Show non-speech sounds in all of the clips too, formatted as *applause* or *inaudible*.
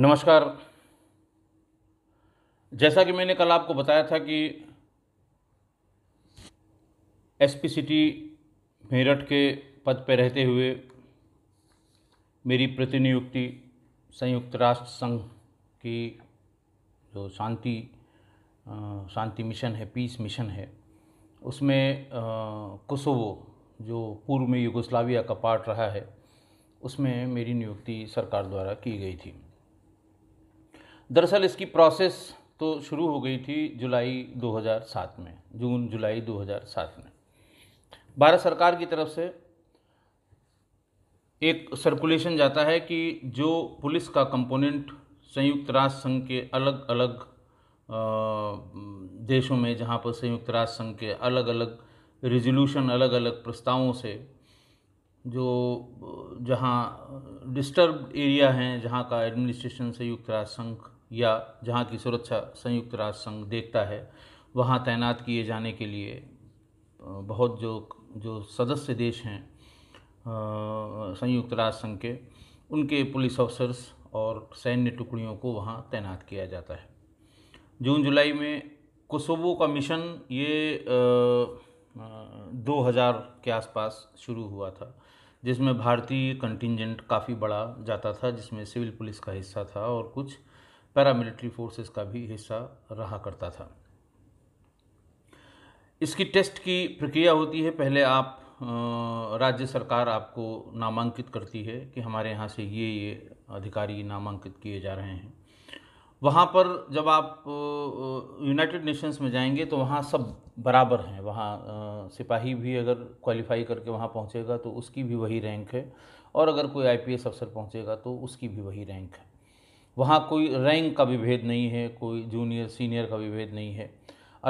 नमस्कार जैसा कि मैंने कल आपको बताया था कि एसपी सिटी मेरठ के पद पर रहते हुए मेरी प्रतिनियुक्ति संयुक्त राष्ट्र संघ की जो शांति शांति मिशन है पीस मिशन है उसमें कोसोवो जो पूर्व में युगोस्लाविया का पार्ट रहा है उसमें मेरी नियुक्ति सरकार द्वारा की गई थी दरअसल इसकी प्रोसेस तो शुरू हो गई थी जुलाई 2007 में जून जुलाई 2007 में भारत सरकार की तरफ से एक सर्कुलेशन जाता है कि जो पुलिस का कंपोनेंट संयुक्त राष्ट्र संघ के अलग अलग देशों में जहाँ पर संयुक्त राष्ट्र संघ के अलग अलग रिजोल्यूशन अलग अलग प्रस्तावों से जो जहाँ डिस्टर्ब एरिया हैं जहाँ का एडमिनिस्ट्रेशन संयुक्त राष्ट्र संघ या जहाँ की सुरक्षा संयुक्त राष्ट्र संघ देखता है वहाँ तैनात किए जाने के लिए बहुत जो जो सदस्य देश हैं संयुक्त राष्ट्र संघ के उनके पुलिस ऑफिसर्स और सैन्य टुकड़ियों को वहाँ तैनात किया जाता है जून जुलाई में कोसोवो का मिशन ये दो हज़ार के आसपास शुरू हुआ था जिसमें भारतीय कंटिजेंट काफ़ी बड़ा जाता था जिसमें सिविल पुलिस का हिस्सा था और कुछ पैरामिलिट्री फोर्सेस का भी हिस्सा रहा करता था इसकी टेस्ट की प्रक्रिया होती है पहले आप राज्य सरकार आपको नामांकित करती है कि हमारे यहाँ से ये ये अधिकारी नामांकित किए जा रहे हैं वहाँ पर जब आप यूनाइटेड नेशंस में जाएंगे तो वहाँ सब बराबर हैं वहाँ सिपाही भी अगर क्वालिफाई करके वहाँ पहुँचेगा तो उसकी भी वही रैंक है और अगर कोई आईपीएस अफसर पहुँचेगा तो उसकी भी वही रैंक है वहाँ कोई रैंक का विभेद नहीं है कोई जूनियर सीनियर का विभेद नहीं है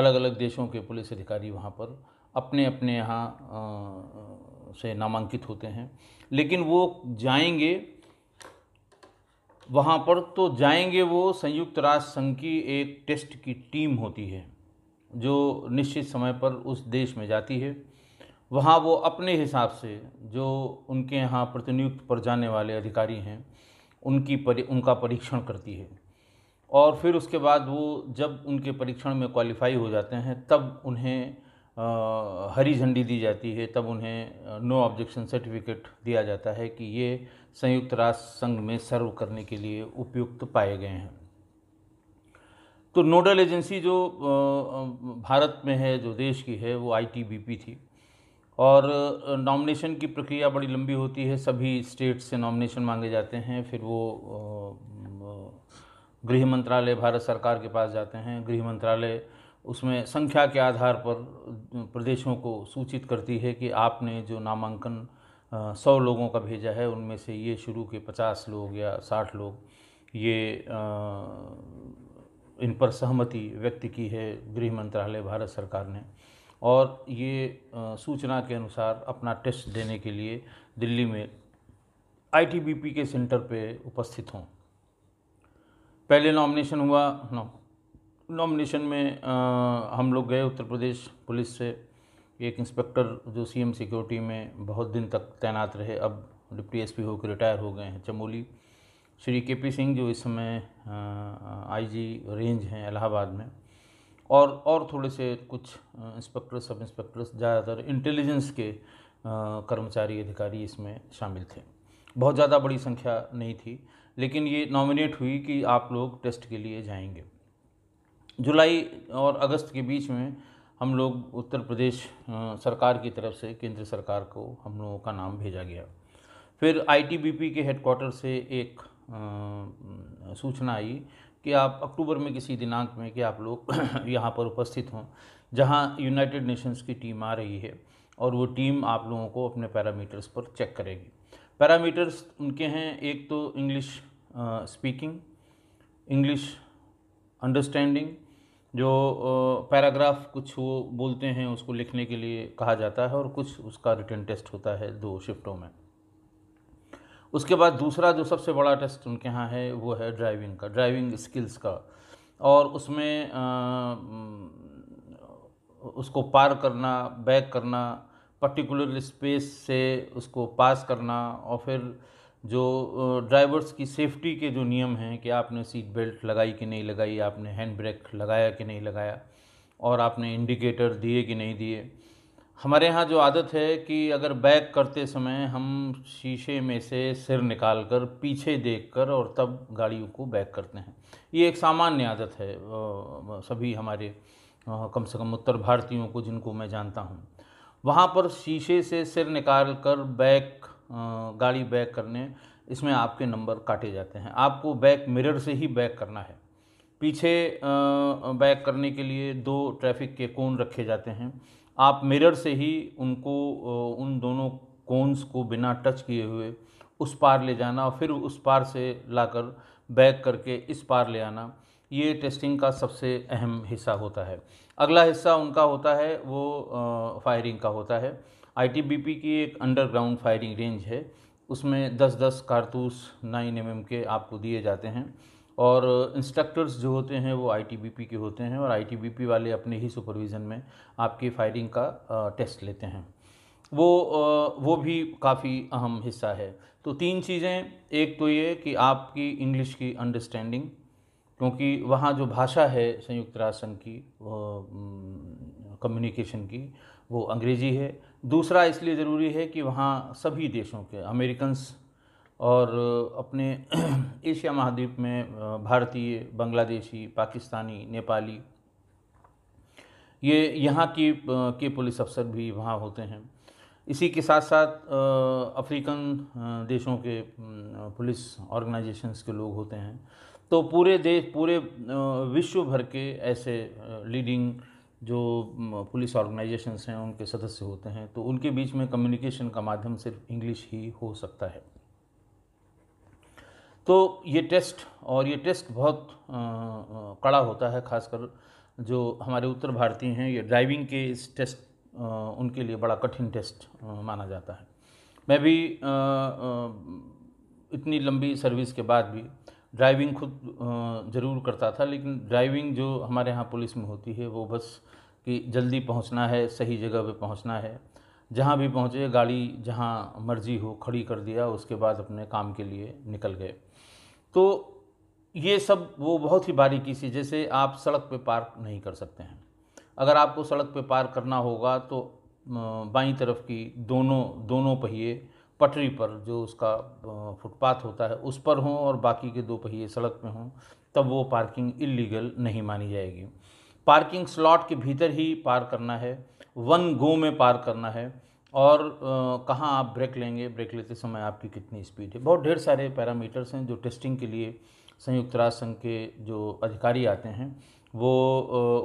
अलग अलग देशों के पुलिस अधिकारी वहाँ पर अपने अपने यहाँ से नामांकित होते हैं लेकिन वो जाएंगे वहाँ पर तो जाएंगे वो संयुक्त राष्ट्र संघ की एक टेस्ट की टीम होती है जो निश्चित समय पर उस देश में जाती है वहाँ वो अपने हिसाब से जो उनके यहाँ प्रतिनियुक्त पर जाने वाले अधिकारी हैं उनकी परि उनका परीक्षण करती है और फिर उसके बाद वो जब उनके परीक्षण में क्वालिफाई हो जाते हैं तब उन्हें आ, हरी झंडी दी जाती है तब उन्हें नो ऑब्जेक्शन सर्टिफिकेट दिया जाता है कि ये संयुक्त राष्ट्र संघ में सर्व करने के लिए उपयुक्त पाए गए हैं तो नोडल एजेंसी जो भारत में है जो देश की है वो आईटीबीपी थी और नॉमिनेशन की प्रक्रिया बड़ी लंबी होती है सभी स्टेट से नॉमिनेशन मांगे जाते हैं फिर वो गृह मंत्रालय भारत सरकार के पास जाते हैं गृह मंत्रालय उसमें संख्या के आधार पर प्रदेशों को सूचित करती है कि आपने जो नामांकन सौ लोगों का भेजा है उनमें से ये शुरू के पचास लोग या साठ लोग ये इन पर सहमति व्यक्त की है गृह मंत्रालय भारत सरकार ने और ये सूचना के अनुसार अपना टेस्ट देने के लिए दिल्ली में आईटीबीपी के सेंटर पे उपस्थित हों पहले नॉमिनेशन हुआ नॉमिनेशन में आ, हम लोग गए उत्तर प्रदेश पुलिस से एक इंस्पेक्टर जो सीएम सिक्योरिटी में बहुत दिन तक तैनात रहे अब डिप्टी एसपी होकर रिटायर हो गए हैं चमोली श्री के पी सिंह जो इस समय आईजी रेंज हैं इलाहाबाद में और और थोड़े से कुछ इंस्पेक्टर सब इंस्पेक्टर ज़्यादातर इंटेलिजेंस के कर्मचारी अधिकारी इसमें शामिल थे बहुत ज़्यादा बड़ी संख्या नहीं थी लेकिन ये नॉमिनेट हुई कि आप लोग टेस्ट के लिए जाएंगे जुलाई और अगस्त के बीच में हम लोग उत्तर प्रदेश सरकार की तरफ से केंद्र सरकार को हम लोगों का नाम भेजा गया फिर आईटीबीपी के हेडक्वार्टर से एक सूचना आई कि आप अक्टूबर में किसी दिनांक में कि आप लोग *clears throat* यहाँ पर उपस्थित हों जहाँ यूनाइटेड नेशंस की टीम आ रही है और वो टीम आप लोगों को अपने पैरामीटर्स पर चेक करेगी पैरामीटर्स उनके हैं एक तो इंग्लिश स्पीकिंग इंग्लिश अंडरस्टैंडिंग जो पैराग्राफ कुछ वो बोलते हैं उसको लिखने के लिए कहा जाता है और कुछ उसका रिटर्न टेस्ट होता है दो शिफ्टों में उसके बाद दूसरा जो सबसे बड़ा टेस्ट उनके यहाँ है वो है ड्राइविंग का ड्राइविंग स्किल्स का और उसमें आ, उसको पार करना बैक करना पर्टिकुलर स्पेस से उसको पास करना और फिर जो ड्राइवर्स की सेफ्टी के जो नियम हैं कि आपने सीट बेल्ट लगाई कि नहीं लगाई आपने हैंड ब्रेक लगाया कि नहीं लगाया और आपने इंडिकेटर दिए कि नहीं दिए हमारे यहाँ जो आदत है कि अगर बैक करते समय हम शीशे में से सिर निकाल कर पीछे देख कर और तब गाड़ियों को बैक करते हैं ये एक सामान्य आदत है सभी हमारे कम से कम उत्तर भारतीयों को जिनको मैं जानता हूँ वहाँ पर शीशे से सिर निकाल कर बैक गाड़ी बैक करने इसमें आपके नंबर काटे जाते हैं आपको बैक मिरर से ही बैक करना है पीछे बैक करने के लिए दो ट्रैफिक के कोन रखे जाते हैं आप मिरर से ही उनको उन दोनों कोन्स को बिना टच किए हुए उस पार ले जाना और फिर उस पार से लाकर बैक करके इस पार ले आना ये टेस्टिंग का सबसे अहम हिस्सा होता है अगला हिस्सा उनका होता है वो फायरिंग का होता है आईटीबीपी की एक अंडरग्राउंड फायरिंग रेंज है उसमें 10-10 कारतूस 9 एम के आपको दिए जाते हैं और इंस्ट्रक्टर्स जो होते हैं वो आईटीबीपी के होते हैं और आईटीबीपी वाले अपने ही सुपरविज़न में आपकी फायरिंग का टेस्ट लेते हैं वो वो भी काफ़ी अहम हिस्सा है तो तीन चीज़ें एक तो ये कि आपकी इंग्लिश की अंडरस्टैंडिंग क्योंकि वहाँ जो भाषा है संयुक्त राष्ट्र संघ की कम्युनिकेशन की वो अंग्रेज़ी है दूसरा इसलिए ज़रूरी है कि वहाँ सभी देशों के अमेरिकन्स और अपने *clears throat* एशिया महाद्वीप में भारतीय बांग्लादेशी पाकिस्तानी नेपाली ये यहाँ की के पुलिस अफसर भी वहाँ होते हैं इसी के साथ साथ अफ्रीकन देशों के पुलिस ऑर्गेनाइजेशंस के लोग होते हैं तो पूरे देश पूरे विश्व भर के ऐसे लीडिंग जो पुलिस ऑर्गेनाइजेशंस हैं उनके सदस्य होते हैं तो उनके बीच में कम्युनिकेशन का माध्यम सिर्फ इंग्लिश ही हो सकता है तो ये टेस्ट और ये टेस्ट बहुत कड़ा होता है खासकर जो हमारे उत्तर भारतीय हैं ये ड्राइविंग के इस टेस्ट उनके लिए बड़ा कठिन टेस्ट माना जाता है मैं भी इतनी लंबी सर्विस के बाद भी ड्राइविंग खुद ज़रूर करता था लेकिन ड्राइविंग जो हमारे यहाँ पुलिस में होती है वो बस कि जल्दी पहुँचना है सही जगह पे पहुँचना है जहाँ भी पहुँचे गाड़ी जहाँ मर्जी हो खड़ी कर दिया उसके बाद अपने काम के लिए निकल गए तो ये सब वो बहुत ही बारीकी सी जैसे आप सड़क पे पार्क नहीं कर सकते हैं अगर आपको सड़क पे पार करना होगा तो बाई तरफ की दोनों दोनों पहिए पटरी पर जो उसका फुटपाथ होता है उस पर हों और बाकी के दो पहिए सड़क पे हों तब वो पार्किंग इलीगल नहीं मानी जाएगी पार्किंग स्लॉट के भीतर ही पार करना है वन गो में पार करना है और कहाँ आप ब्रेक लेंगे ब्रेक लेते समय आपकी कितनी स्पीड है बहुत ढेर सारे पैरामीटर्स हैं जो टेस्टिंग के लिए संयुक्त राष्ट्र संघ के जो अधिकारी आते हैं वो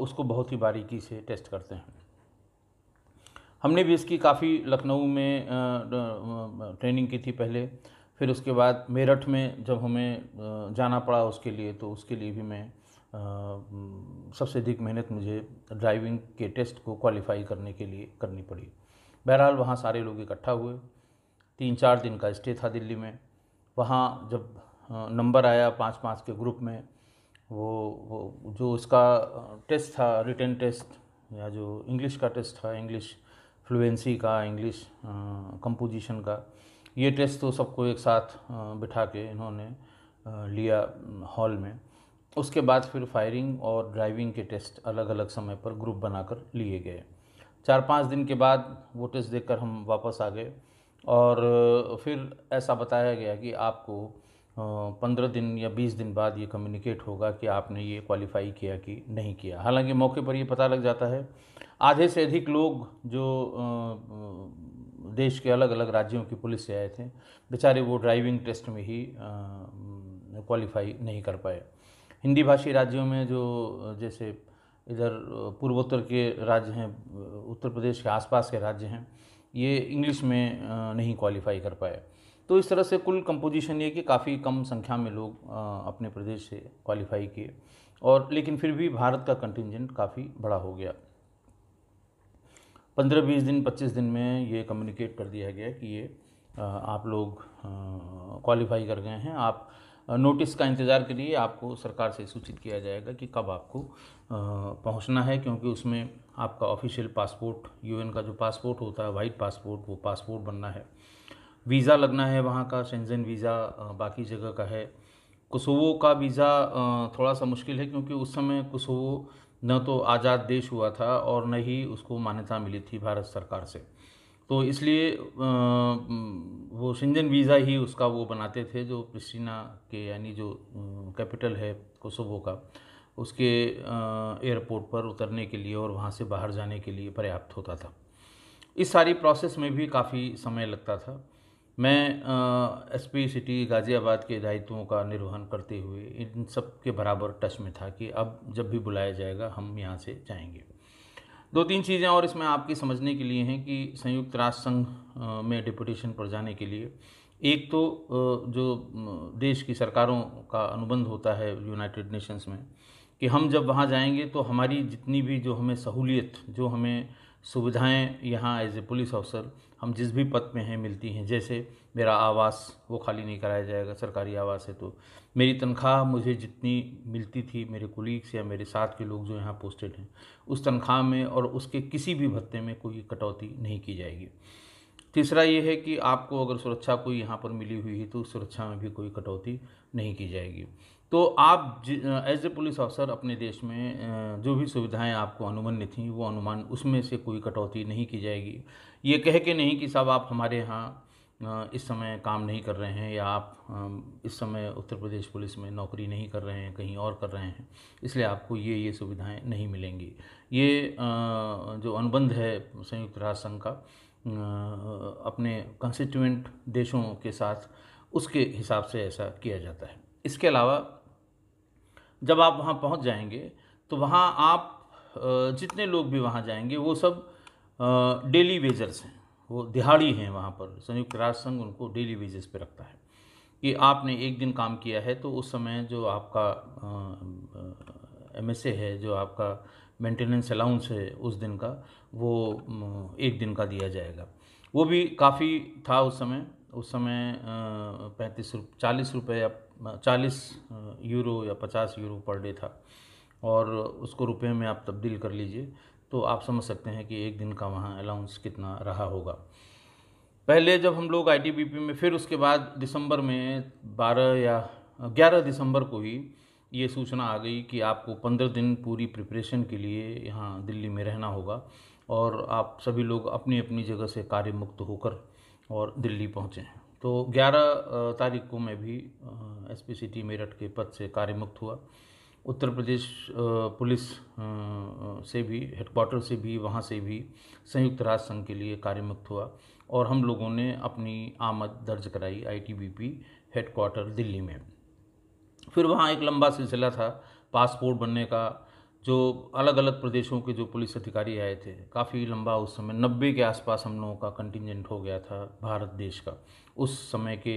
उसको बहुत ही बारीकी से टेस्ट करते हैं हमने भी इसकी काफ़ी लखनऊ में ट्रेनिंग की थी पहले फिर उसके बाद मेरठ में जब हमें जाना पड़ा उसके लिए तो उसके लिए भी मैं सबसे अधिक मेहनत मुझे ड्राइविंग के टेस्ट को क्वालिफाई करने के लिए करनी पड़ी बहरहाल वहाँ सारे लोग इकट्ठा हुए तीन चार दिन का स्टे था दिल्ली में वहाँ जब नंबर आया पाँच पाँच के ग्रुप में वो, वो जो उसका टेस्ट था रिटर्न टेस्ट या जो इंग्लिश का टेस्ट था इंग्लिश फ्लुएंसी का इंग्लिश कंपोजिशन का ये टेस्ट तो सबको एक साथ बिठा के इन्होंने लिया हॉल में उसके बाद फिर फायरिंग और ड्राइविंग के टेस्ट अलग अलग समय पर ग्रुप बनाकर लिए गए चार पाँच दिन के बाद वो टेस्ट देखकर हम वापस आ गए और फिर ऐसा बताया गया कि आपको पंद्रह दिन या बीस दिन बाद ये कम्युनिकेट होगा कि आपने ये क्वालिफाई किया कि नहीं किया हालांकि मौके पर ये पता लग जाता है आधे से अधिक लोग जो देश के अलग अलग राज्यों की पुलिस से आए थे बेचारे वो ड्राइविंग टेस्ट में ही क्वालिफाई नहीं कर पाए हिंदी भाषी राज्यों में जो जैसे इधर पूर्वोत्तर के राज्य हैं उत्तर प्रदेश के आसपास के राज्य हैं ये इंग्लिश में नहीं क्वालिफाई कर पाए तो इस तरह से कुल कंपोजिशन ये कि काफ़ी कम संख्या में लोग अपने प्रदेश से क्वालिफाई किए और लेकिन फिर भी भारत का कंटिजेंट काफ़ी बड़ा हो गया पंद्रह बीस दिन पच्चीस दिन में ये कम्युनिकेट कर दिया गया कि ये आप लोग क्वालिफाई कर गए हैं आप नोटिस का इंतज़ार करिए आपको सरकार से सूचित किया जाएगा कि कब आपको पहुंचना है क्योंकि उसमें आपका ऑफिशियल पासपोर्ट यूएन का जो पासपोर्ट होता है वाइट पासपोर्ट वो पासपोर्ट बनना है वीज़ा लगना है वहाँ का शेंजन वीज़ा बाकी जगह का है कुसोवो का वीज़ा थोड़ा सा मुश्किल है क्योंकि उस समय कुसोवो न तो आज़ाद देश हुआ था और न ही उसको मान्यता मिली थी भारत सरकार से तो इसलिए वो सिंजन वीज़ा ही उसका वो बनाते थे जो प्रिस्टिना के यानी जो कैपिटल है कोसोवो का उसके एयरपोर्ट पर उतरने के लिए और वहाँ से बाहर जाने के लिए पर्याप्त होता था इस सारी प्रोसेस में भी काफ़ी समय लगता था मैं एस पी सिटी गाज़ियाबाद के दायित्वों का निर्वहन करते हुए इन सब के बराबर टच में था कि अब जब भी बुलाया जाएगा हम यहाँ से जाएंगे दो तीन चीज़ें और इसमें आपकी समझने के लिए हैं कि संयुक्त राष्ट्र संघ में डिपुटेशन पर जाने के लिए एक तो जो देश की सरकारों का अनुबंध होता है यूनाइटेड नेशंस में कि हम जब वहाँ जाएंगे तो हमारी जितनी भी जो हमें सहूलियत जो हमें सुविधाएं यहाँ एज ए पुलिस ऑफिसर हम जिस भी पद में हैं मिलती हैं जैसे मेरा आवास वो खाली नहीं कराया जाएगा सरकारी आवास है तो मेरी तनख्वाह मुझे जितनी मिलती थी मेरे कुलीग्स या मेरे साथ के लोग जो यहाँ पोस्टेड हैं उस तनख्वाह में और उसके किसी भी भत्ते में कोई कटौती नहीं की जाएगी तीसरा ये है कि आपको अगर सुरक्षा कोई यहाँ पर मिली हुई है तो उस सुरक्षा में भी कोई कटौती नहीं की जाएगी तो आप एज ए पुलिस अफसर अपने देश में जो भी सुविधाएं आपको अनुमान्य थी वो अनुमान उसमें से कोई कटौती नहीं की जाएगी ये कह के नहीं कि साहब आप हमारे यहाँ इस समय काम नहीं कर रहे हैं या आप इस समय उत्तर प्रदेश पुलिस में नौकरी नहीं कर रहे हैं कहीं और कर रहे हैं इसलिए आपको ये ये सुविधाएं नहीं मिलेंगी ये जो अनुबंध है संयुक्त राष्ट्र संघ का अपने कंस्टिट्यूंट देशों के साथ उसके हिसाब से ऐसा किया जाता है इसके अलावा जब आप वहाँ पहुँच जाएंगे तो वहाँ आप जितने लोग भी वहाँ जाएंगे वो सब डेली वेजर्स हैं वो दिहाड़ी हैं वहाँ पर संयुक्त राष्ट्र संघ उनको डेली वेजेस पे रखता है कि आपने एक दिन काम किया है तो उस समय जो आपका एम है जो आपका मेंटेनेंस अलाउंस है उस दिन का वो एक दिन का दिया जाएगा वो भी काफ़ी था उस समय उस समय पैंतीस रुप चालीस रुपये या चालीस यूरो या पचास यूरो पर डे था और उसको रुपये में आप तब्दील कर लीजिए तो आप समझ सकते हैं कि एक दिन का वहाँ अलाउंस कितना रहा होगा पहले जब हम लोग आई में फिर उसके बाद दिसंबर में 12 या 11 दिसंबर को ही ये सूचना आ गई कि आपको 15 दिन पूरी प्रिपरेशन के लिए यहाँ दिल्ली में रहना होगा और आप सभी लोग अपनी अपनी जगह से कार्य मुक्त होकर और दिल्ली पहुँचे तो 11 तारीख को मैं भी एस पी टी मेरठ के पद से कार्यमुक्त हुआ उत्तर प्रदेश पुलिस से भी हेडक्वार्टर से भी वहाँ से भी संयुक्त राष्ट्र संघ के लिए कार्यमुक्त हुआ और हम लोगों ने अपनी आमद दर्ज कराई आईटीबीपी हेडक्वार्टर दिल्ली में फिर वहाँ एक लंबा सिलसिला था पासपोर्ट बनने का जो अलग अलग प्रदेशों के जो पुलिस अधिकारी आए थे काफ़ी लंबा उस समय नब्बे के आसपास हम लोगों का कंटिजेंट हो गया था भारत देश का उस समय के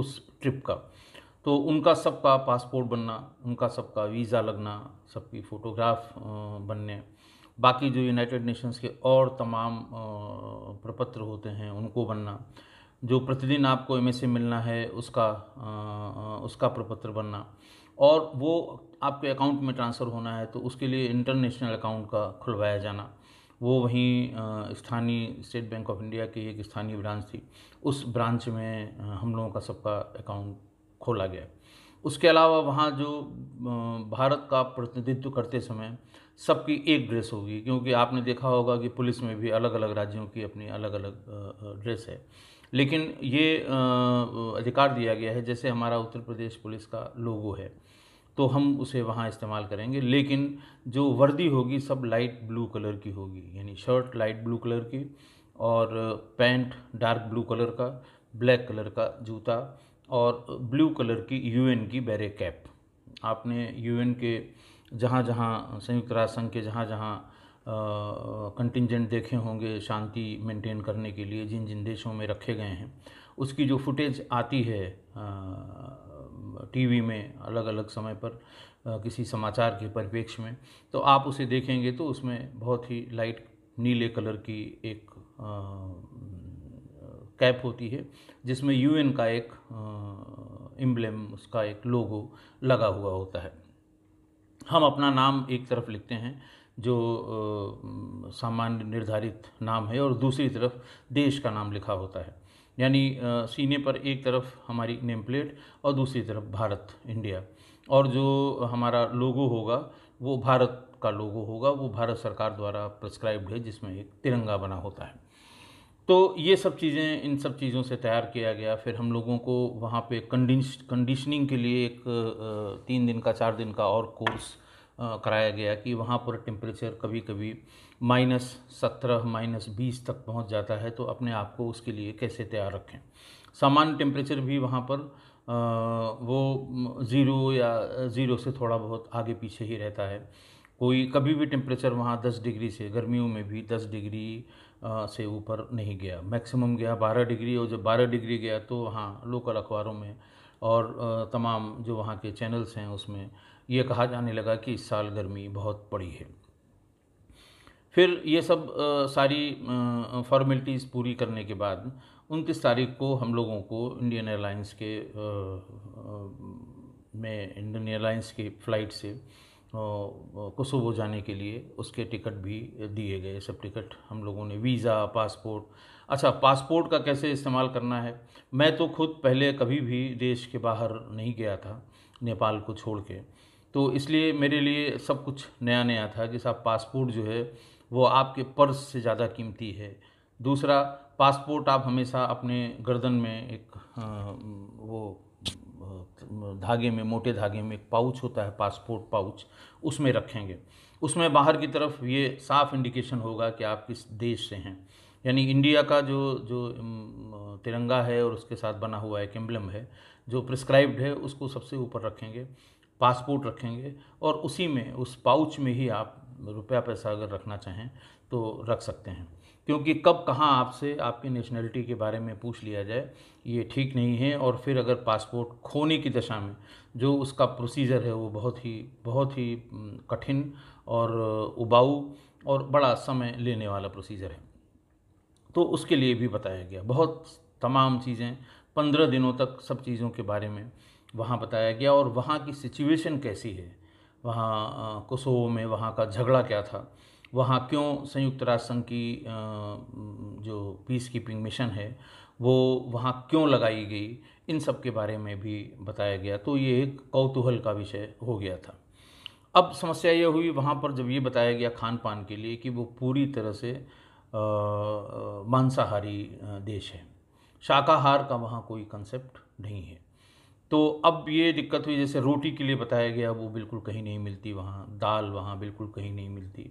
उस ट्रिप का तो उनका सबका पासपोर्ट बनना उनका सबका वीज़ा लगना सबकी फ़ोटोग्राफ बनने बाकी जो यूनाइटेड नेशंस के और तमाम प्रपत्र होते हैं उनको बनना जो प्रतिदिन आपको एम मिलना है उसका उसका प्रपत्र बनना और वो आपके अकाउंट में ट्रांसफ़र होना है तो उसके लिए इंटरनेशनल अकाउंट का खुलवाया जाना वो वहीं स्थानीय स्टेट बैंक ऑफ इंडिया की एक स्थानीय ब्रांच थी उस ब्रांच में हम लोगों का सबका अकाउंट खोला गया उसके अलावा वहाँ जो भारत का प्रतिनिधित्व करते समय सबकी एक ड्रेस होगी क्योंकि आपने देखा होगा कि पुलिस में भी अलग अलग राज्यों की अपनी अलग अलग ड्रेस है लेकिन ये अधिकार दिया गया है जैसे हमारा उत्तर प्रदेश पुलिस का लोगो है तो हम उसे वहाँ इस्तेमाल करेंगे लेकिन जो वर्दी होगी सब लाइट ब्लू कलर की होगी यानी शर्ट लाइट ब्लू कलर की और पैंट डार्क ब्लू कलर का ब्लैक कलर का जूता और ब्लू कलर की यूएन की बैरे कैप आपने यूएन के जहाँ जहाँ संयुक्त राष्ट्र संघ के जहाँ जहाँ कंटिजेंट देखे होंगे शांति मेंटेन करने के लिए जिन जिन देशों में रखे गए हैं उसकी जो फुटेज आती है आ, टीवी में अलग अलग समय पर किसी समाचार के परिप्रेक्ष्य में तो आप उसे देखेंगे तो उसमें बहुत ही लाइट नीले कलर की एक कैप होती है जिसमें यूएन का एक एम्बलेम उसका एक लोगो लगा हुआ होता है हम अपना नाम एक तरफ लिखते हैं जो सामान्य निर्धारित नाम है और दूसरी तरफ देश का नाम लिखा होता है यानी सीने पर एक तरफ हमारी नेम प्लेट और दूसरी तरफ भारत इंडिया और जो हमारा लोगो होगा वो भारत का लोगो होगा वो भारत सरकार द्वारा प्रस्क्राइब्ड है जिसमें एक तिरंगा बना होता है तो ये सब चीज़ें इन सब चीज़ों से तैयार किया गया फिर हम लोगों को वहाँ पे कंडिश कंडीशनिंग के लिए एक तीन दिन का चार दिन का और कोर्स कराया गया कि वहाँ पर टेम्परेचर कभी कभी माइनस सत्रह माइनस बीस तक पहुंच जाता है तो अपने आप को उसके लिए कैसे तैयार रखें सामान्य टेम्परेचर भी वहाँ पर वो ज़ीरो या ज़ीरो से थोड़ा बहुत आगे पीछे ही रहता है कोई कभी भी टेम्परेचर वहाँ दस डिग्री से गर्मियों में भी दस डिग्री से ऊपर नहीं गया मैक्सिमम गया बारह डिग्री और जब बारह डिग्री गया तो वहाँ लोकल अखबारों में और तमाम जो वहाँ के चैनल्स हैं उसमें ये कहा जाने लगा कि इस साल गर्मी बहुत पड़ी है फिर ये सब आ, सारी फॉर्मेलिटीज़ पूरी करने के बाद उनतीस तारीख को हम लोगों को इंडियन एयरलाइंस के आ, आ, में इंडियन एयरलाइंस की फ़्लाइट से कोसोवो जाने के लिए उसके टिकट भी दिए गए सब टिकट हम लोगों ने वीज़ा पासपोर्ट अच्छा पासपोर्ट का कैसे इस्तेमाल करना है मैं तो खुद पहले कभी भी देश के बाहर नहीं गया था नेपाल को छोड़ के तो इसलिए मेरे लिए सब कुछ नया नया था कि साहब पासपोर्ट जो है वो आपके पर्स से ज़्यादा कीमती है दूसरा पासपोर्ट आप हमेशा अपने गर्दन में एक वो धागे में मोटे धागे में एक पाउच होता है पासपोर्ट पाउच उसमें रखेंगे उसमें बाहर की तरफ ये साफ इंडिकेशन होगा कि आप किस देश से हैं यानी इंडिया का जो जो तिरंगा है और उसके साथ बना हुआ एक एम्बलम है जो प्रिस्क्राइब्ड है उसको सबसे ऊपर रखेंगे पासपोर्ट रखेंगे और उसी में उस पाउच में ही आप रुपया पैसा अगर रखना चाहें तो रख सकते हैं क्योंकि कब कहाँ आपसे आपकी नेशनलिटी के बारे में पूछ लिया जाए ये ठीक नहीं है और फिर अगर पासपोर्ट खोने की दशा में जो उसका प्रोसीजर है वो बहुत ही बहुत ही कठिन और उबाऊ और बड़ा समय लेने वाला प्रोसीजर है तो उसके लिए भी बताया गया बहुत तमाम चीज़ें पंद्रह दिनों तक सब चीज़ों के बारे में वहाँ बताया गया और वहाँ की सिचुएशन कैसी है वहाँ कोसोवो में वहाँ का झगड़ा क्या था वहाँ क्यों संयुक्त राष्ट्र संघ की जो पीस कीपिंग मिशन है वो वहाँ क्यों लगाई गई इन सब के बारे में भी बताया गया तो ये एक कौतूहल का विषय हो गया था अब समस्या ये हुई वहाँ पर जब ये बताया गया खान पान के लिए कि वो पूरी तरह से मांसाहारी देश है शाकाहार का वहाँ कोई कंसेप्ट नहीं है तो अब ये दिक्कत हुई जैसे रोटी के लिए बताया गया वो बिल्कुल कहीं नहीं मिलती वहाँ दाल वहाँ बिल्कुल कहीं नहीं मिलती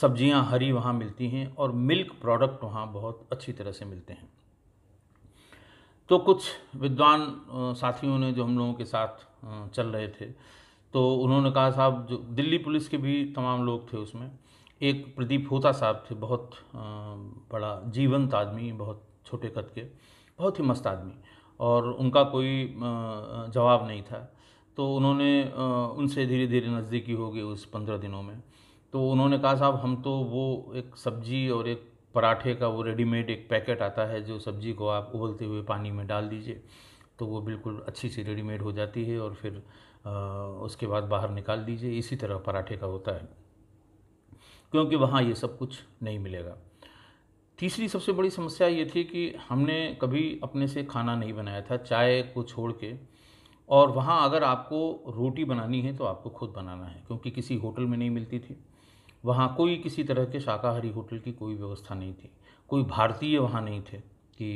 सब्जियाँ हरी वहाँ मिलती हैं और मिल्क प्रोडक्ट वहाँ बहुत अच्छी तरह से मिलते हैं तो कुछ विद्वान साथियों ने जो हम लोगों के साथ चल रहे थे तो उन्होंने कहा साहब जो दिल्ली पुलिस के भी तमाम लोग थे उसमें एक प्रदीप होता साहब थे बहुत बड़ा जीवंत आदमी बहुत छोटे कद के बहुत ही मस्त आदमी और उनका कोई जवाब नहीं था तो उन्होंने उनसे धीरे धीरे नज़दीकी हो गई उस पंद्रह दिनों में तो उन्होंने कहा साहब हम तो वो एक सब्जी और एक पराठे का वो रेडीमेड एक पैकेट आता है जो सब्जी को आप उबलते हुए पानी में डाल दीजिए तो वो बिल्कुल अच्छी सी रेडीमेड हो जाती है और फिर उसके बाद बाहर निकाल दीजिए इसी तरह पराठे का होता है क्योंकि वहाँ ये सब कुछ नहीं मिलेगा तीसरी सबसे बड़ी समस्या ये थी कि हमने कभी अपने से खाना नहीं बनाया था चाय को छोड़ के और वहाँ अगर आपको रोटी बनानी है तो आपको खुद बनाना है क्योंकि किसी होटल में नहीं मिलती थी वहाँ कोई किसी तरह के शाकाहारी होटल की कोई व्यवस्था नहीं थी कोई भारतीय वहाँ नहीं थे कि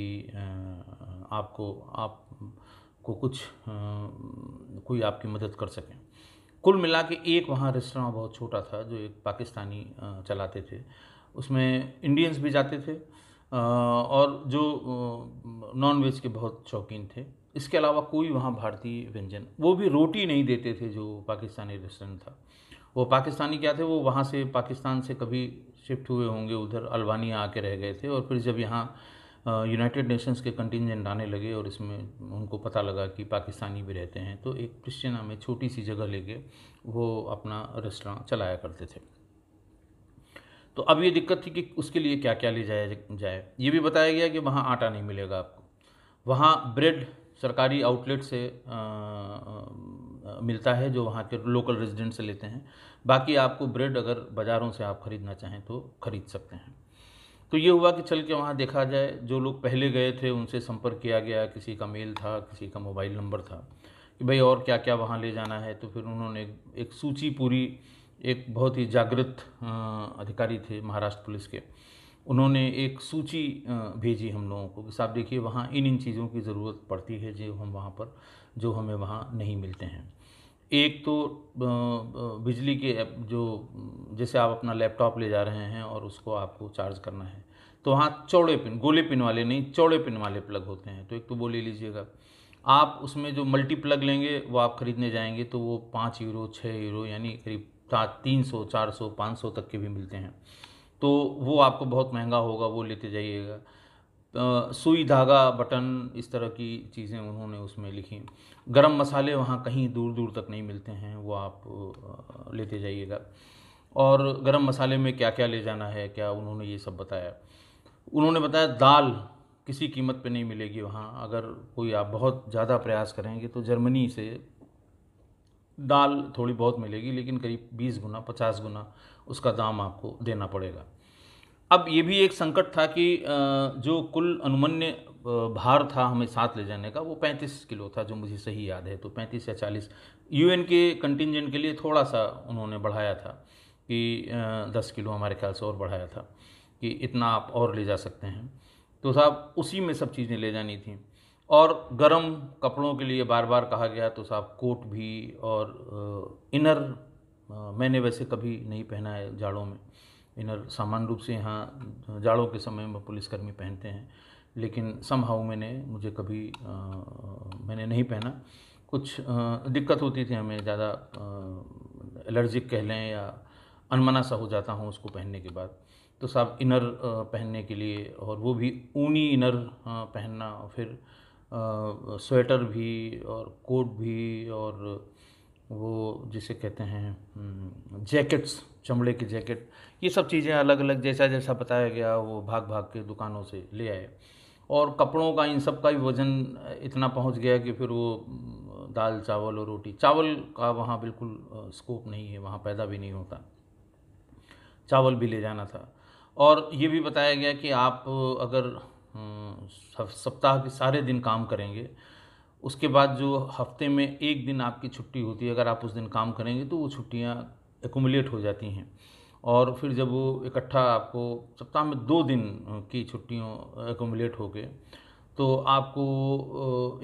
आपको आप को कुछ कोई आपकी मदद कर सकें कुल मिला के एक वहाँ रेस्टोरेंट बहुत छोटा था जो एक पाकिस्तानी चलाते थे उसमें इंडियंस भी जाते थे और जो नॉन वेज के बहुत शौकीन थे इसके अलावा कोई वहाँ भारतीय व्यंजन वो भी रोटी नहीं देते थे जो पाकिस्तानी रेस्टोरेंट था वो पाकिस्तानी क्या थे वो वहाँ से पाकिस्तान से कभी शिफ्ट हुए होंगे उधर अलवानी आके रह गए थे और फिर जब यहाँ यूनाइटेड नेशंस के कंटिजेंट आने लगे और इसमें उनको पता लगा कि पाकिस्तानी भी रहते हैं तो एक क्रिश्चना में छोटी सी जगह लेके वो अपना रेस्टोरेंट चलाया करते थे तो अब ये दिक्कत थी कि उसके लिए क्या क्या ले जाया जाए ये भी बताया गया कि वहाँ आटा नहीं मिलेगा आपको वहाँ ब्रेड सरकारी आउटलेट से आ, आ, मिलता है जो वहाँ के लोकल रेजिडेंट से लेते हैं बाकी आपको ब्रेड अगर बाज़ारों से आप ख़रीदना चाहें तो ख़रीद सकते हैं तो ये हुआ कि चल के वहाँ देखा जाए जो लोग पहले गए थे उनसे संपर्क किया गया किसी का मेल था किसी का मोबाइल नंबर था कि भाई और क्या क्या वहाँ ले जाना है तो फिर उन्होंने एक सूची पूरी एक बहुत ही जागृत अधिकारी थे महाराष्ट्र पुलिस के उन्होंने एक सूची भेजी हम लोगों को कि साहब देखिए वहाँ इन इन चीज़ों की ज़रूरत पड़ती है जो हम वहाँ पर जो हमें वहाँ नहीं मिलते हैं एक तो बिजली के जो जैसे आप अपना लैपटॉप ले जा रहे हैं और उसको आपको चार्ज करना है तो वहाँ चौड़े पिन गोले पिन वाले नहीं चौड़े पिन वाले प्लग होते हैं तो एक तो वो ले लीजिएगा आप उसमें जो मल्टी प्लग लेंगे वो आप ख़रीदने जाएंगे तो वो पाँच यूरो छः यूरो यानी करीब चार तीन सौ चार सौ पाँच सौ तक के भी मिलते हैं तो वो आपको बहुत महंगा होगा वो लेते जाइएगा सुई धागा बटन इस तरह की चीज़ें उन्होंने उसमें लिखी गरम मसाले वहाँ कहीं दूर दूर तक नहीं मिलते हैं वो आप लेते जाइएगा और गरम मसाले में क्या क्या ले जाना है क्या उन्होंने ये सब बताया उन्होंने बताया दाल किसी कीमत पे नहीं मिलेगी वहाँ अगर कोई आप बहुत ज़्यादा प्रयास करेंगे तो जर्मनी से दाल थोड़ी बहुत मिलेगी लेकिन करीब बीस गुना पचास गुना उसका दाम आपको देना पड़ेगा अब ये भी एक संकट था कि जो कुल अनुमन्य भार था हमें साथ ले जाने का वो 35 किलो था जो मुझे सही याद है तो 35 या 40 यूएन के कंटिजेंट के लिए थोड़ा सा उन्होंने बढ़ाया था कि 10 किलो हमारे ख्याल से और बढ़ाया था कि इतना आप और ले जा सकते हैं तो साहब उसी में सब चीज़ें ले जानी थी और गर्म कपड़ों के लिए बार बार कहा गया तो साहब कोट भी और इनर मैंने वैसे कभी नहीं पहना है जाड़ों में इनर सामान्य रूप से यहाँ जाड़ों के समय में पुलिसकर्मी पहनते हैं लेकिन समहाउ मैंने मुझे कभी आ, मैंने नहीं पहना कुछ आ, दिक्कत होती थी हमें ज़्यादा एलर्जिक कह लें या अनमना सा हो जाता हूँ उसको पहनने के बाद तो साहब इनर पहनने के लिए और वो भी ऊनी इनर पहनना और फिर स्वेटर भी और कोट भी और वो जिसे कहते हैं हम्म, जैकेट्स चमड़े की जैकेट ये सब चीज़ें अलग अलग जैसा जैसा बताया गया वो भाग भाग के दुकानों से ले आए और कपड़ों का इन सब का भी वज़न इतना पहुंच गया कि फिर वो दाल चावल और रोटी चावल का वहाँ बिल्कुल स्कोप नहीं है वहाँ पैदा भी नहीं होता चावल भी ले जाना था और ये भी बताया गया कि आप अगर सप्ताह के सारे दिन काम करेंगे उसके बाद जो हफ्ते में एक दिन आपकी छुट्टी होती है अगर आप उस दिन काम करेंगे तो वो छुट्टियाँ एकुमुलेट हो जाती हैं और फिर जब वो इकट्ठा आपको सप्ताह में दो दिन की छुट्टियों एकुमुलेट हो गए तो आपको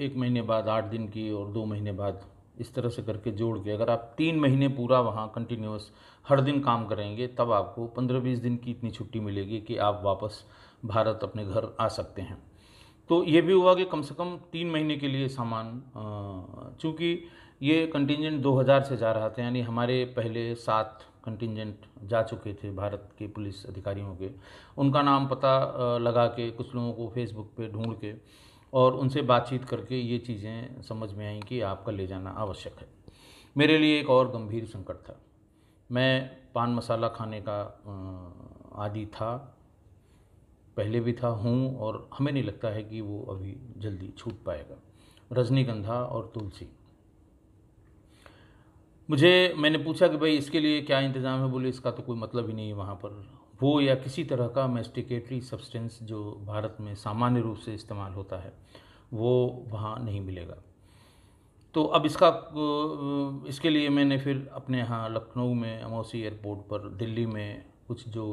एक महीने बाद आठ दिन की और दो महीने बाद इस तरह से करके जोड़ के अगर आप तीन महीने पूरा वहाँ कंटिन्यूस हर दिन काम करेंगे तब आपको पंद्रह बीस दिन की इतनी छुट्टी मिलेगी कि आप वापस भारत अपने घर आ सकते हैं तो ये भी हुआ कि कम से कम तीन महीने के लिए सामान चूँकि ये कंटिजेंट 2000 से जा रहा था यानी हमारे पहले सात कंटिजेंट जा चुके थे भारत के पुलिस अधिकारियों के उनका नाम पता लगा के कुछ लोगों को फेसबुक पे ढूंढ के और उनसे बातचीत करके ये चीज़ें समझ में आई कि आपका ले जाना आवश्यक है मेरे लिए एक और गंभीर संकट था मैं पान मसाला खाने का आदि था पहले भी था हूँ और हमें नहीं लगता है कि वो अभी जल्दी छूट पाएगा रजनीगंधा और तुलसी मुझे मैंने पूछा कि भाई इसके लिए क्या इंतज़ाम है बोले इसका तो कोई मतलब ही नहीं है वहाँ पर वो या किसी तरह का मेस्टिकेटरी सब्सटेंस जो भारत में सामान्य रूप से इस्तेमाल होता है वो वहाँ नहीं मिलेगा तो अब इसका इसके लिए मैंने फिर अपने यहाँ लखनऊ में अमौसी एयरपोर्ट पर दिल्ली में कुछ जो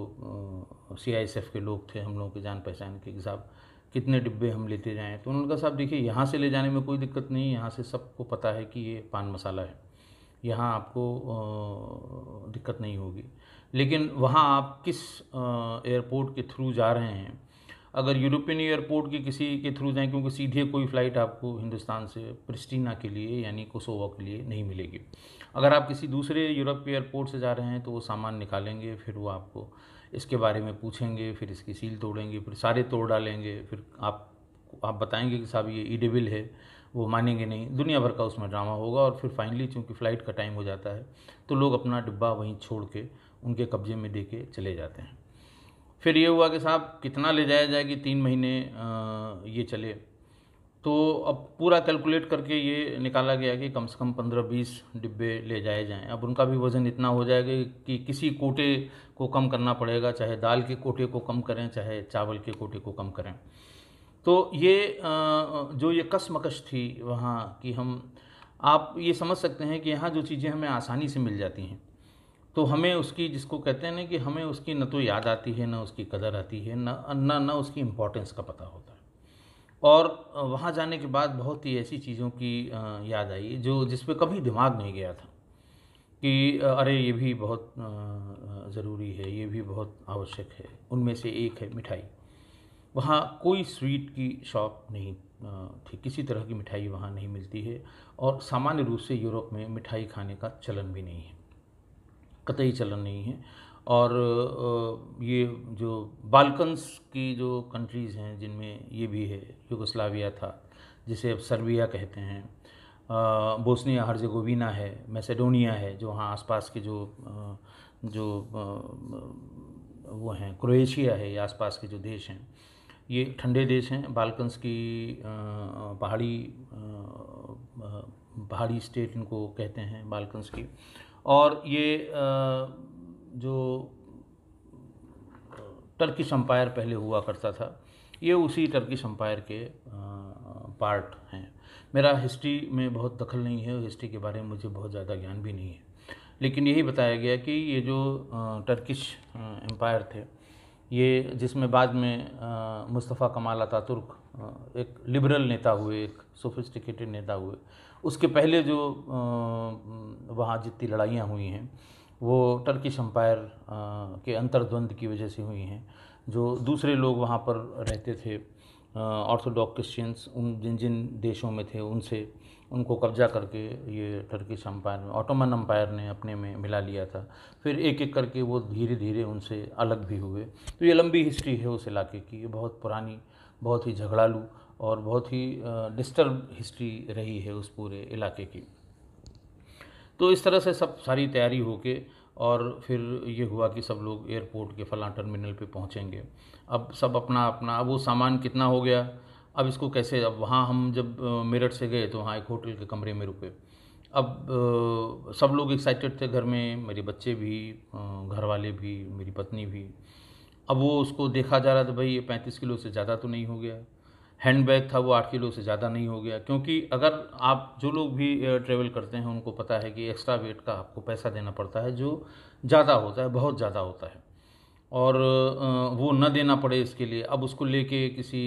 सी आई एस एफ के लोग थे हम लोगों के जान पहचान के साहब कितने डिब्बे हम लेते जाएँ तो उन्होंने कहा साहब देखिए यहाँ से ले जाने में कोई दिक्कत नहीं यहाँ से सबको पता है कि ये पान मसाला है यहाँ आपको दिक्कत नहीं होगी लेकिन वहाँ आप किस एयरपोर्ट के थ्रू जा रहे हैं अगर यूरोपियन एयरपोर्ट के किसी के थ्रू जाएँ क्योंकि सीधे कोई फ़्लाइट आपको हिंदुस्तान से प्रिस्टीना के लिए यानी कोसोवा के लिए नहीं मिलेगी अगर आप किसी दूसरे यूरोप एयरपोर्ट से जा रहे हैं तो वो सामान निकालेंगे फिर वो आपको इसके बारे में पूछेंगे फिर इसकी सील तोड़ेंगे फिर सारे तोड़ डालेंगे फिर आप आप बताएंगे कि साहब ये ईडेबिल है वो मानेंगे नहीं दुनिया भर का उसमें ड्रामा होगा और फिर फाइनली चूँकि फ़्लाइट का टाइम हो जाता है तो लोग अपना डिब्बा वहीं छोड़ के उनके कब्जे में दे के चले जाते हैं फिर ये हुआ कि साहब कितना ले जाया जाए कि तीन महीने ये चले तो अब पूरा कैलकुलेट करके ये निकाला गया कि कम से कम पंद्रह बीस डिब्बे ले जाए जाएं अब उनका भी वज़न इतना हो जाएगा कि किसी कोटे को कम करना पड़ेगा चाहे दाल के कोटे को कम करें चाहे चावल के कोटे को कम करें तो ये जो ये कसमकश थी वहाँ कि हम आप ये समझ सकते हैं कि यहाँ जो चीज़ें हमें आसानी से मिल जाती हैं तो हमें उसकी जिसको कहते हैं ना कि हमें उसकी न तो याद आती है ना उसकी कदर आती है ना ना ना उसकी इम्पोर्टेंस का पता होता है और वहाँ जाने के बाद बहुत ही ऐसी चीज़ों की याद आई जो जिस पर कभी दिमाग नहीं गया था कि अरे ये भी बहुत ज़रूरी है ये भी बहुत आवश्यक है उनमें से एक है मिठाई वहाँ कोई स्वीट की शॉप नहीं थी किसी तरह की मिठाई वहाँ नहीं मिलती है और सामान्य रूप से यूरोप में मिठाई खाने का चलन भी नहीं है कतई चलन नहीं है और ये जो बाल्कन्स की जो कंट्रीज़ हैं जिनमें ये भी है युगोस्लाविया था जिसे अब सर्बिया कहते हैं बोस्निया हर्जेगोविना है मैसेडोनिया है जो वहाँ आसपास के जो जो वो हैं क्रोएशिया है या आसपास के जो देश हैं ये ठंडे देश हैं बाल्कन्स की पहाड़ी पहाड़ी स्टेट इनको कहते हैं बाल्कन्स की और ये जो टर्किश अम्पायर पहले हुआ करता था ये उसी टर्किश अम्पायर के पार्ट हैं मेरा हिस्ट्री में बहुत दखल नहीं है हिस्ट्री के बारे में मुझे बहुत ज़्यादा ज्ञान भी नहीं है लेकिन यही बताया गया कि ये जो टर्किश एम्पायर थे ये जिसमें बाद में मुस्तफ़ा कमाल अतातुर्क एक लिबरल नेता हुए एक सोफिस्टिकेटेड नेता हुए उसके पहले जो वहाँ जितनी लड़ाइयाँ हुई हैं वो टर्किश अम्पायर के अंतर्द्वंद की वजह से हुई हैं जो दूसरे लोग वहाँ पर रहते थे ऑर्थोडॉक्स क्रिश्चियंस उन जिन जिन देशों में थे उनसे उनको कब्जा करके ये टर्किश अम्पायर में ऑटोमन अम्पायर ने अपने में मिला लिया था फिर एक एक करके वो धीरे धीरे उनसे अलग भी हुए तो ये लंबी हिस्ट्री है उस इलाके की ये बहुत पुरानी बहुत ही झगड़ालू और बहुत ही डिस्टर्ब हिस्ट्री रही है उस पूरे इलाके की तो इस तरह से सब सारी तैयारी होके और फिर ये हुआ कि सब लोग एयरपोर्ट के फलां टर्मिनल पे पहुँचेंगे अब सब अपना अपना अब वो सामान कितना हो गया अब इसको कैसे अब वहाँ हम जब मेरठ से गए तो वहाँ एक होटल के कमरे में रुके अब सब लोग एक्साइटेड थे घर में मेरे बच्चे भी घर वाले भी मेरी पत्नी भी अब वो उसको देखा जा रहा था भाई ये पैंतीस किलो से ज़्यादा तो नहीं हो गया हैंड बैग था वो आठ किलो से ज़्यादा नहीं हो गया क्योंकि अगर आप जो लोग भी ट्रेवल करते हैं उनको पता है कि एक्स्ट्रा वेट का आपको पैसा देना पड़ता है जो ज़्यादा होता है बहुत ज़्यादा होता है और वो न देना पड़े इसके लिए अब उसको लेके किसी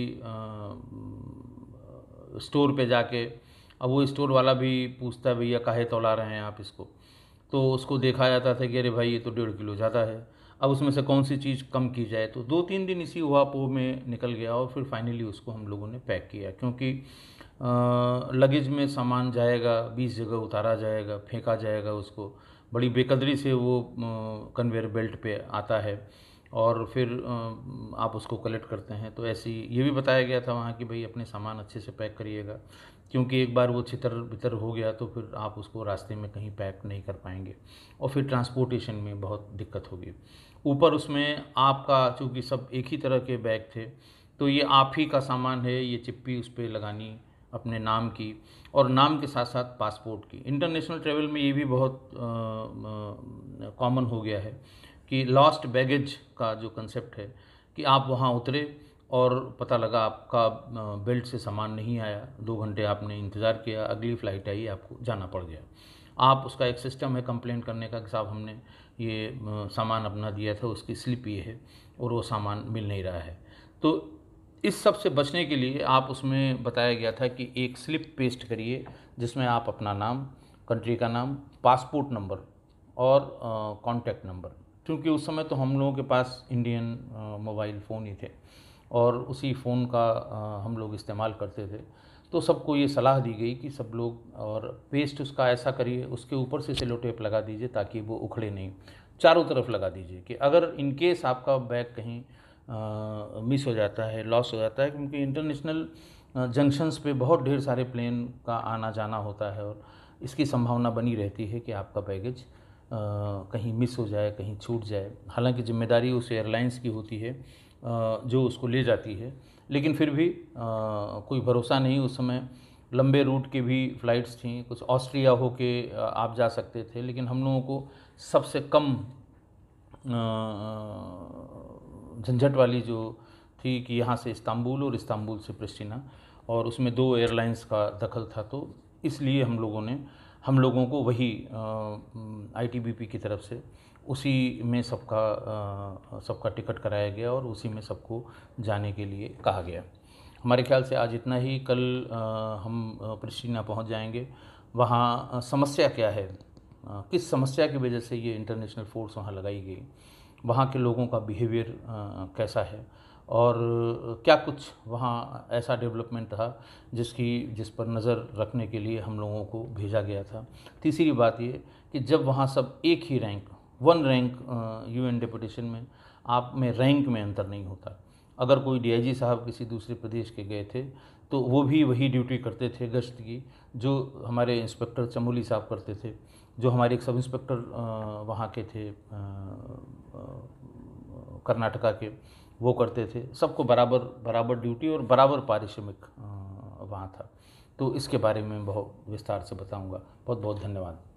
स्टोर पे जाके अब वो स्टोर वाला भी पूछता है भैया काहे तोला रहे हैं आप इसको तो उसको देखा जाता था कि अरे भाई ये तो डेढ़ किलो ज़्यादा है अब उसमें से कौन सी चीज़ कम की जाए तो दो तीन दिन इसी वापो में निकल गया और फिर फाइनली उसको हम लोगों ने पैक किया क्योंकि लगेज में सामान जाएगा बीस जगह उतारा जाएगा फेंका जाएगा उसको बड़ी बेकदरी से वो कन्वेयर बेल्ट पे आता है और फिर आप उसको कलेक्ट करते हैं तो ऐसी ये भी बताया गया था वहाँ कि भाई अपने सामान अच्छे से पैक करिएगा क्योंकि एक बार वो छितर बितर हो गया तो फिर आप उसको रास्ते में कहीं पैक नहीं कर पाएंगे और फिर ट्रांसपोर्टेशन में बहुत दिक्कत होगी ऊपर उसमें आपका चूँकि सब एक ही तरह के बैग थे तो ये आप ही का सामान है ये चिप्पी उस पर लगानी अपने नाम की और नाम के साथ साथ पासपोर्ट की इंटरनेशनल ट्रेवल में ये भी बहुत कॉमन हो गया है कि लॉस्ट बैगेज का जो कंसेप्ट है कि आप वहाँ उतरे और पता लगा आपका बेल्ट से सामान नहीं आया दो घंटे आपने इंतज़ार किया अगली फ़्लाइट आई आपको जाना पड़ गया आप उसका एक सिस्टम है कंप्लेंट करने का कि साहब हमने ये सामान अपना दिया था उसकी स्लिप ये है और वो सामान मिल नहीं रहा है तो इस सब से बचने के लिए आप उसमें बताया गया था कि एक स्लिप पेस्ट करिए जिसमें आप अपना नाम कंट्री का नाम पासपोर्ट नंबर और कॉन्टैक्ट नंबर क्योंकि उस समय तो हम लोगों के पास इंडियन मोबाइल फ़ोन ही थे और उसी फ़ोन का हम लोग इस्तेमाल करते थे तो सबको ये सलाह दी गई कि सब लोग और पेस्ट उसका ऐसा करिए उसके ऊपर से सेलो टेप लगा दीजिए ताकि वो उखड़े नहीं चारों तरफ लगा दीजिए कि अगर इनकेस आपका बैग कहीं मिस हो जाता है लॉस हो जाता है क्योंकि इंटरनेशनल जंक्शंस पे बहुत ढेर सारे प्लेन का आना जाना होता है और इसकी संभावना बनी रहती है कि आपका बैगेज कहीं मिस हो जाए कहीं छूट जाए हालांकि जिम्मेदारी उस एयरलाइंस की होती है जो उसको ले जाती है लेकिन फिर भी कोई भरोसा नहीं उस समय लंबे रूट के भी फ़्लाइट्स थी कुछ ऑस्ट्रिया हो के आप जा सकते थे लेकिन हम लोगों को सबसे कम झंझट वाली जो थी कि यहाँ से इस्तांबुल और इस्तांबुल से प्रिस्टिना और उसमें दो एयरलाइंस का दखल था तो इसलिए हम लोगों ने हम लोगों को वही आईटीबीपी की तरफ से उसी में सबका सबका टिकट कराया गया और उसी में सबको जाने के लिए कहा गया हमारे ख्याल से आज इतना ही कल हम प्रश्ना पहुंच जाएंगे वहाँ समस्या क्या है किस समस्या की वजह से ये इंटरनेशनल फोर्स वहाँ लगाई गई वहाँ के लोगों का बिहेवियर कैसा है और क्या कुछ वहाँ ऐसा डेवलपमेंट था जिसकी जिस पर नज़र रखने के लिए हम लोगों को भेजा गया था तीसरी बात ये कि जब वहाँ सब एक ही रैंक वन रैंक एन डेपुटेशन में आप में रैंक में अंतर नहीं होता अगर कोई डीआईजी साहब किसी दूसरे प्रदेश के गए थे तो वो भी वही ड्यूटी करते थे गश्त की जो हमारे इंस्पेक्टर चमोली साहब करते थे जो हमारे एक सब इंस्पेक्टर वहाँ के थे कर्नाटका के वो करते थे सबको बराबर बराबर ड्यूटी और बराबर पारिश्रमिक वहाँ था तो इसके बारे में बहुत विस्तार से बताऊँगा बहुत बहुत धन्यवाद